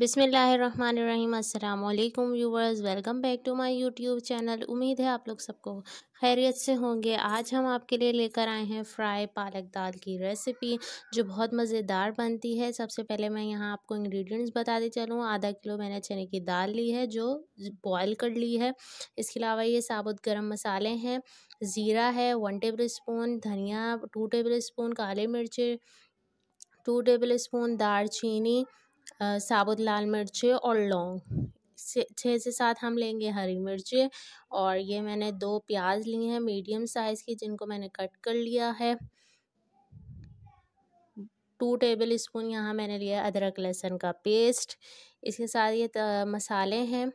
बिसमीम अल्लाम viewers welcome back to my YouTube channel उम्मीद है आप लोग सबको खैरियत से होंगे आज हम आपके लिए लेकर आए हैं फ्राई पालक दाल की रेसिपी जो बहुत मज़ेदार बनती है सबसे पहले मैं यहाँ आपको इंग्रेडिएंट्स बताते चलूँ आधा किलो मैंने चने की दाल ली है जो बॉयल कर ली है इसके अलावा ये साबुत गर्म मसाले हैं ज़ीरा है वन टेबल स्पून धनिया टू टेबल स्पून काले मिर्च टू टेबल स्पून दालचीनी साबुत लाल मिर्च और लौंग छः से सात हम लेंगे हरी मिर्च और ये मैंने दो प्याज ली हैं मीडियम साइज़ की जिनको मैंने कट कर लिया है टू टेबल स्पून यहाँ मैंने लिया अदरक लहसुन का पेस्ट इसके साथ ये मसाले हैं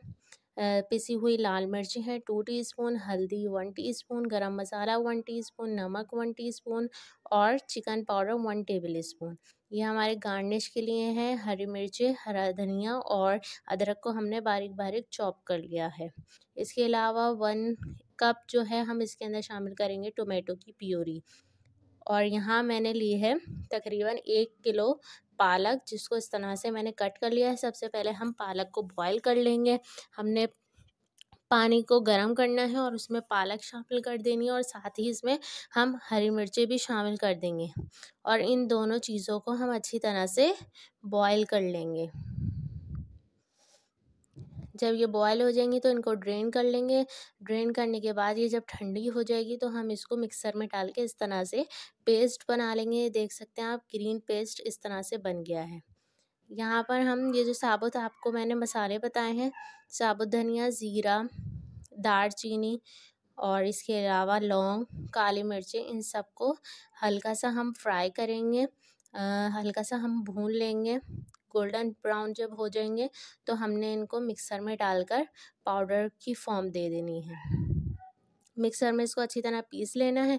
पिसी हुई लाल मिर्ची है टू टीस्पून हल्दी वन टीस्पून गरम मसाला वन टीस्पून नमक वन टीस्पून और chicken powder one tablespoon ये हमारे गार्निश के लिए हैं हरी मिर्ची हरा धनिया और अदरक को हमने बारीक बारीक चॉप कर लिया है इसके अलावा वन कप जो है हम इसके अंदर शामिल करेंगे टोमेटो की प्योरी और यहाँ मैंने ली है तकरीबन एक किलो पालक जिसको इस तरह से मैंने कट कर लिया है सबसे पहले हम पालक को बॉईल कर लेंगे हमने पानी को गर्म करना है और उसमें पालक शामिल कर देनी है और साथ ही इसमें हम हरी मिर्चें भी शामिल कर देंगे और इन दोनों चीज़ों को हम अच्छी तरह से बॉईल कर लेंगे जब ये बॉयल हो जाएंगी तो इनको ड्रेन कर लेंगे ड्रेन करने के बाद ये जब ठंडी हो जाएगी तो हम इसको मिक्सर में डाल के इस तरह से पेस्ट बना लेंगे देख सकते हैं आप ग्रीन पेस्ट इस तरह से बन गया है यहाँ पर हम ये जो साबुत आपको मैंने मसाले बताए हैं साबुत धनिया ज़ीरा चीनी और इसके अलावा लौंग काली मिर्चें इन सबको हल्का सा हम फ्राई करेंगे आ, हल्का सा हम भून लेंगे गोल्डन ब्राउन जब हो जाएंगे तो हमने इनको मिक्सर में डालकर पाउडर की फॉर्म दे देनी है मिक्सर में इसको अच्छी तरह पीस लेना है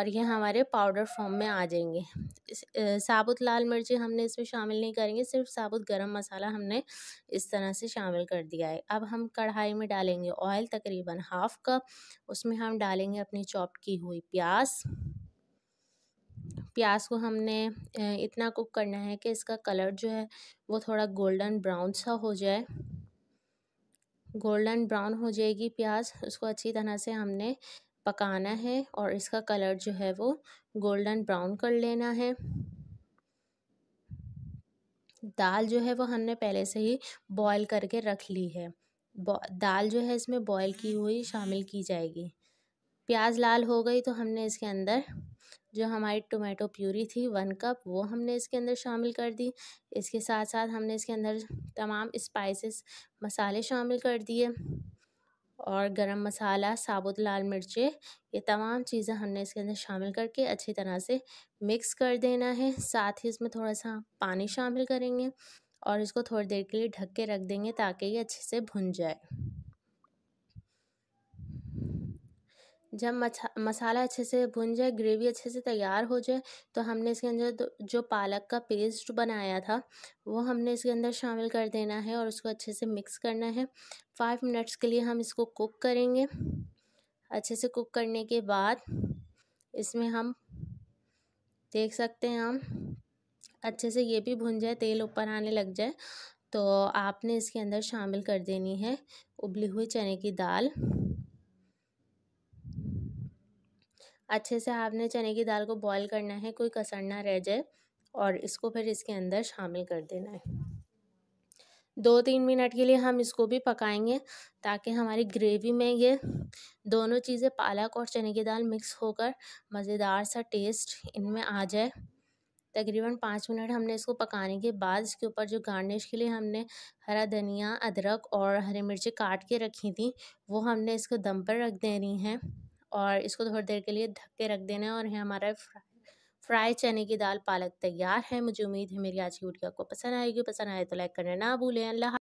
और ये हमारे पाउडर फॉर्म में आ जाएंगे साबुत लाल मिर्ची हमने इसमें शामिल नहीं करेंगे सिर्फ साबुत गरम मसाला हमने इस तरह से शामिल कर दिया है अब हम कढ़ाई में डालेंगे ऑयल तकरीबन हाफ़ कप उसमें हम डालेंगे अपनी चॉप की हुई प्याज प्याज को हमने इतना कुक करना है कि इसका कलर जो है वो थोड़ा गोल्डन ब्राउन सा हो जाए गोल्डन ब्राउन हो जाएगी प्याज उसको अच्छी तरह से हमने पकाना है और इसका कलर जो है वो गोल्डन ब्राउन कर लेना है दाल जो है वो हमने पहले से ही बॉईल करके रख ली है दाल जो है इसमें बॉईल की हुई शामिल की जाएगी प्याज लाल हो गई तो हमने इसके अंदर जो हमारी टोमेटो प्यूरी थी वन कप वो हमने इसके अंदर शामिल कर दी इसके साथ साथ हमने इसके अंदर तमाम स्पाइसेस मसाले शामिल कर दिए और गरम मसाला साबुत लाल मिर्चें ये तमाम चीज़ें हमने इसके अंदर शामिल करके अच्छी तरह से मिक्स कर देना है साथ ही इसमें थोड़ा सा पानी शामिल करेंगे और इसको थोड़ी देर के लिए ढक के रख देंगे ताकि ये अच्छे से भुन जाए जब मछा मसाला अच्छे से भुन जाए ग्रेवी अच्छे से तैयार हो जाए तो हमने इसके अंदर जो पालक का पेस्ट बनाया था वो हमने इसके अंदर शामिल कर देना है और उसको अच्छे से मिक्स करना है फाइव मिनट्स के लिए हम इसको कुक करेंगे अच्छे से कुक करने के बाद इसमें हम देख सकते हैं हम अच्छे से ये भी भुन जाए तेल ऊपर आने लग जाए तो आपने इसके अंदर शामिल कर देनी है उबली हुई चने की दाल अच्छे से आपने चने की दाल को बॉईल करना है कोई कसर ना रह जाए और इसको फिर इसके अंदर शामिल कर देना है दो तीन मिनट के लिए हम इसको भी पकाएंगे ताकि हमारी ग्रेवी में ये दोनों चीज़ें पालक और चने की दाल मिक्स होकर मज़ेदार सा टेस्ट इनमें आ जाए तकरीबन पाँच मिनट हमने इसको पकाने के बाद इसके ऊपर जो गार्निश के लिए हमने हरा धनिया अदरक और हरी मिर्ची काट के रखी थी वो हमने इसको दम पर रख देनी है और इसको थोड़ी देर के लिए ढक के रख देना है और ये हमारा फ्राई फ्राई चने की दाल पालक तैयार है मुझे उम्मीद है मेरी आज की वीडियो आपको पसंद आएगी पसंद आए तो लाइक करना ना भूलें अल्लाह